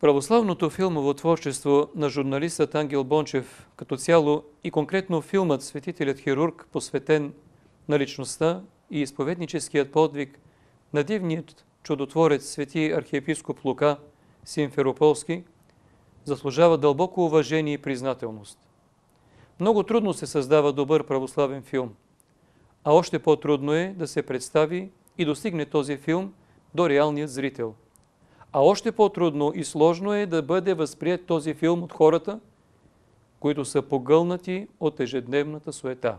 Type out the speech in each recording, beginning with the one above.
Православното филмово творчество на журналистът Ангел Бончев като цяло и конкретно филмът «Светителят хирург», посветен на личността и изповедническият подвиг на дивният чудотворец свети архиепископ Лука Симферополски, заслужава дълбоко уважение и признателност. Много трудно се създава добър православен филм, а още по-трудно е да се представи и достигне този филм до реалният зрител – а още по-трудно и сложно е да бъде възприят този филм от хората, които са погълнати от ежедневната суета.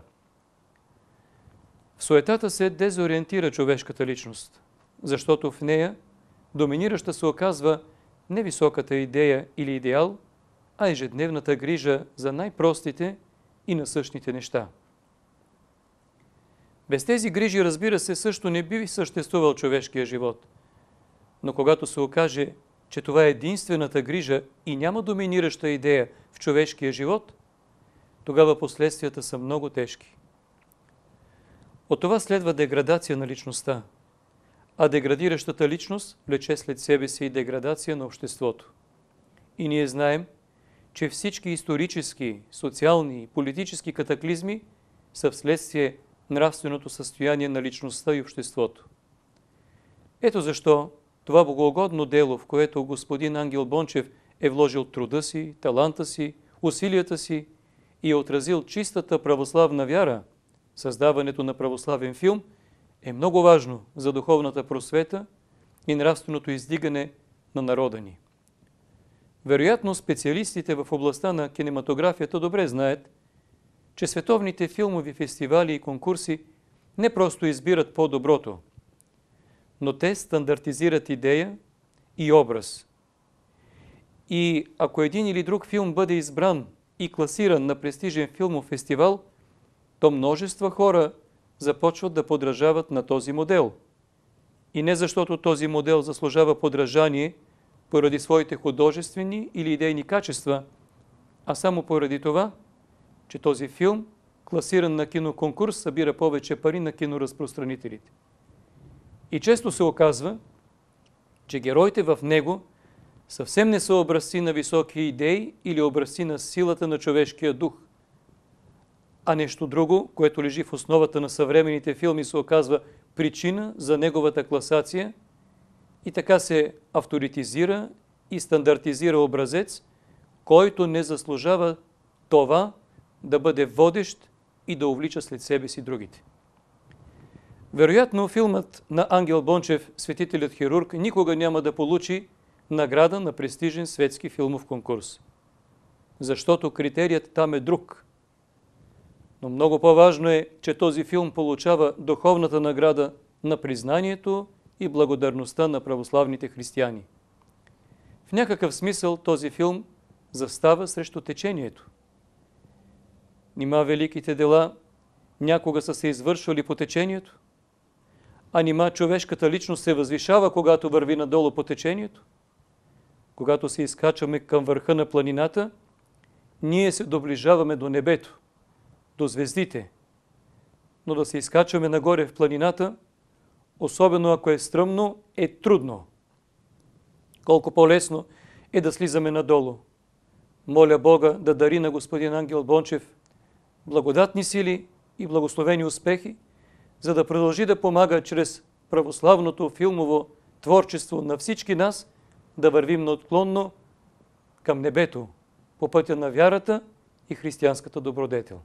В суетата се дезориентира човешката личност, защото в нея доминираща се оказва не високата идея или идеал, а ежедневната грижа за най-простите и насъщните неща. Без тези грижи, разбира се, също не би съществувал човешкия живот – но когато се окаже, че това е единствената грижа и няма доминираща идея в човешкия живот, тогава последствията са много тежки. От това следва деградация на личността, а деградиращата личност влече след себе си и деградация на обществото. И ние знаем, че всички исторически, социални и политически катаклизми са вследствие нравственото състояние на личността и обществото. Ето защо това богоугодно дело, в което господин Ангел Бончев е вложил труда си, таланта си, усилията си и е отразил чистата православна вяра, създаването на православен филм, е много важно за духовната просвета и нравственото издигане на народа ни. Вероятно специалистите в областта на кинематографията добре знаят, че световните филмови фестивали и конкурси не просто избират по-доброто – но те стандартизират идея и образ. И ако един или друг филм бъде избран и класиран на престижен филмов фестивал, то множество хора започват да подражават на този модел. И не защото този модел заслужава подражание поради своите художествени или идейни качества, а само поради това, че този филм, класиран на киноконкурс, събира повече пари на киноразпространителите. И често се оказва, че героите в него съвсем не са образци на високи идеи или образци на силата на човешкия дух, а нещо друго, което лежи в основата на съвременните филми, се оказва причина за неговата класация и така се авторитизира и стандартизира образец, който не заслужава това да бъде водещ и да увлича след себе си другите. Вероятно филмът на Ангел Бончев «Светителят хирург» никога няма да получи награда на престижен светски филмов конкурс. Защото критерият там е друг. Но много по-важно е, че този филм получава духовната награда на признанието и благодарността на православните християни. В някакъв смисъл този филм застава срещу течението. Нима великите дела някога са се извършвали по течението? А нима човешката личност се възвишава, когато върви надолу по течението? Когато се изкачваме към върха на планината, ние се доближаваме до небето, до звездите. Но да се изкачваме нагоре в планината, особено ако е стръмно, е трудно. Колко по-лесно е да слизаме надолу. Моля Бога да дари на господин Ангел Бончев благодатни сили и благословени успехи, за да продължи да помага чрез православното филмово творчество на всички нас да вървим неотклонно към небето по пътя на вярата и християнската добродетел.